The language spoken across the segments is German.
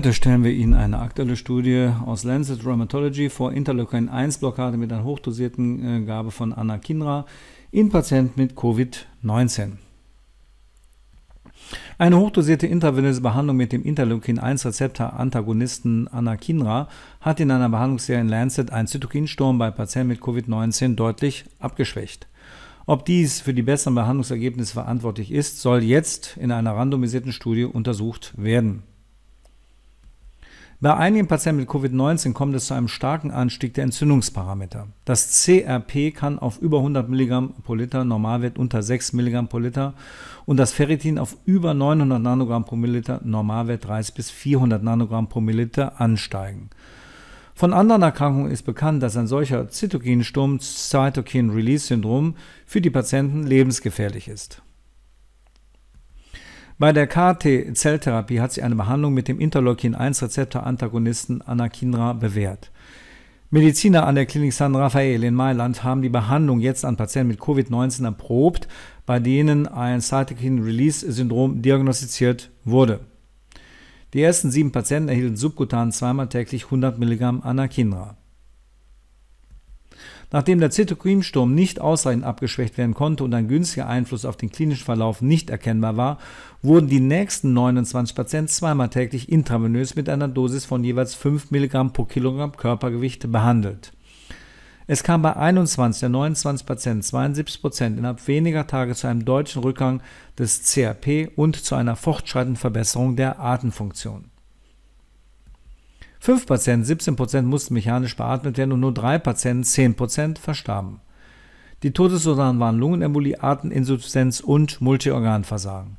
Heute stellen wir Ihnen eine aktuelle Studie aus Lancet Rheumatology vor Interleukin-1-Blockade mit einer hochdosierten äh, Gabe von Anakinra in Patienten mit Covid-19. Eine hochdosierte intravenöse Behandlung mit dem Interleukin-1-Rezeptor-Antagonisten Anakinra hat in einer Behandlungsserie in Lancet einen Zytokinsturm bei Patienten mit Covid-19 deutlich abgeschwächt. Ob dies für die besseren Behandlungsergebnisse verantwortlich ist, soll jetzt in einer randomisierten Studie untersucht werden. Bei einigen Patienten mit Covid-19 kommt es zu einem starken Anstieg der Entzündungsparameter. Das CRP kann auf über 100 mg pro Liter, Normalwert unter 6 mg pro Liter und das Ferritin auf über 900 Nanogramm pro Milliliter, Normalwert 30 bis 400 Nanogramm pro Milliliter ansteigen. Von anderen Erkrankungen ist bekannt, dass ein solcher Zytokinsturm, Cytokine-Release-Syndrom, für die Patienten lebensgefährlich ist. Bei der KT-Zelltherapie hat sich eine Behandlung mit dem Interleukin-1-Rezeptor-Antagonisten Anakinra bewährt. Mediziner an der Klinik San Rafael in Mailand haben die Behandlung jetzt an Patienten mit Covid-19 erprobt, bei denen ein Cytokine-Release-Syndrom diagnostiziert wurde. Die ersten sieben Patienten erhielten subkutan zweimal täglich 100 Milligramm Anakinra. Nachdem der Zytokinsturm nicht ausreichend abgeschwächt werden konnte und ein günstiger Einfluss auf den klinischen Verlauf nicht erkennbar war, wurden die nächsten 29 Patienten zweimal täglich intravenös mit einer Dosis von jeweils 5 mg pro Kilogramm Körpergewicht behandelt. Es kam bei 21 der 29 Patienten, 72 Prozent, innerhalb weniger Tage zu einem deutschen Rückgang des CRP und zu einer fortschreitenden Verbesserung der Atemfunktion. 5%, 17% Prozent mussten mechanisch beatmet werden und nur 3%, 10% Prozent, verstarben. Die Todesursachen waren Lungenembolie, Ateminsuffizienz und Multiorganversagen.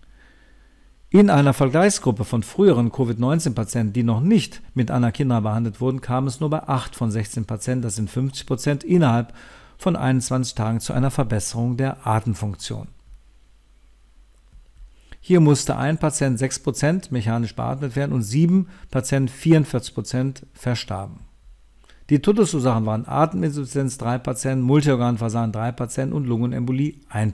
In einer Vergleichsgruppe von früheren Covid-19-Patienten, die noch nicht mit Anakina behandelt wurden, kam es nur bei 8 von 16 Patienten, das sind 50 Prozent, innerhalb von 21 Tagen zu einer Verbesserung der Atemfunktion. Hier musste ein Patient 6% mechanisch beatmet werden und sieben Patienten 44% verstarben. Die Todesursachen waren Ateminsuffizienz 3 Patienten, Multiorganversagen 3 und Lungenembolie 1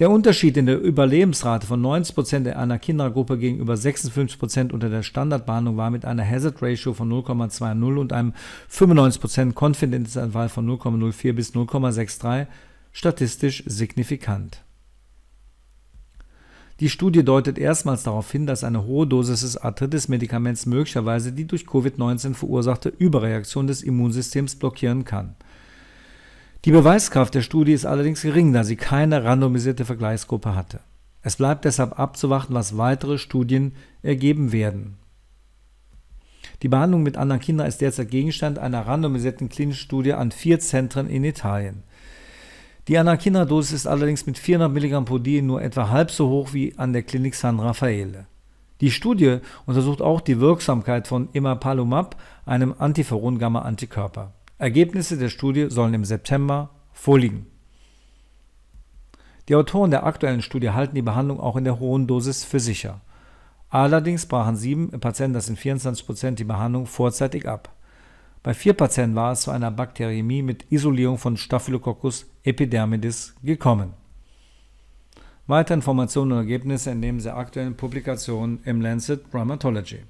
Der Unterschied in der Überlebensrate von 90% in einer Kindergruppe gegenüber 56% unter der Standardbehandlung war mit einer Hazard Ratio von 0,20 und einem 95% Konfidenzanfall von 0,04 bis 0,63 statistisch signifikant. Die Studie deutet erstmals darauf hin, dass eine hohe Dosis des Arthritis-Medikaments möglicherweise die durch Covid-19 verursachte Überreaktion des Immunsystems blockieren kann. Die Beweiskraft der Studie ist allerdings gering, da sie keine randomisierte Vergleichsgruppe hatte. Es bleibt deshalb abzuwarten, was weitere Studien ergeben werden. Die Behandlung mit Anakina ist derzeit Gegenstand einer randomisierten klinischen Studie an vier Zentren in Italien. Die Anakinra-Dosis ist allerdings mit 400 mg pro Dia nur etwa halb so hoch wie an der Klinik San Raffaele. Die Studie untersucht auch die Wirksamkeit von Imapalumab, einem Interferon-Gamma-Antikörper. Ergebnisse der Studie sollen im September vorliegen. Die Autoren der aktuellen Studie halten die Behandlung auch in der hohen Dosis für sicher. Allerdings brachen sieben Patienten, das sind 24 Prozent, die Behandlung vorzeitig ab. Bei vier Patienten war es zu einer Bakteriämie mit Isolierung von Staphylococcus epidermidis gekommen. Weitere Informationen und Ergebnisse entnehmen Sie aktuellen Publikationen im Lancet Rheumatology.